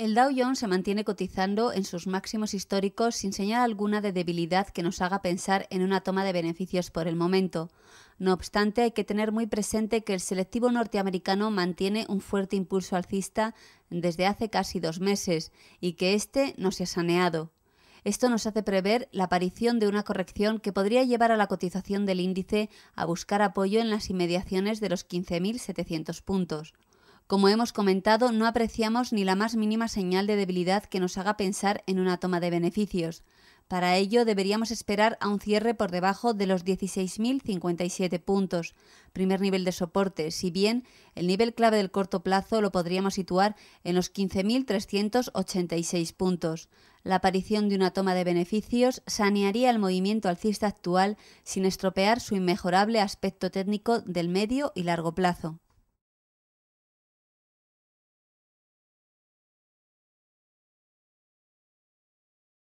El Dow Jones se mantiene cotizando en sus máximos históricos sin señal alguna de debilidad que nos haga pensar en una toma de beneficios por el momento. No obstante, hay que tener muy presente que el selectivo norteamericano mantiene un fuerte impulso alcista desde hace casi dos meses y que éste no se ha saneado. Esto nos hace prever la aparición de una corrección que podría llevar a la cotización del índice a buscar apoyo en las inmediaciones de los 15.700 puntos. Como hemos comentado, no apreciamos ni la más mínima señal de debilidad que nos haga pensar en una toma de beneficios. Para ello deberíamos esperar a un cierre por debajo de los 16.057 puntos, primer nivel de soporte, si bien el nivel clave del corto plazo lo podríamos situar en los 15.386 puntos. La aparición de una toma de beneficios sanearía el movimiento alcista actual sin estropear su inmejorable aspecto técnico del medio y largo plazo.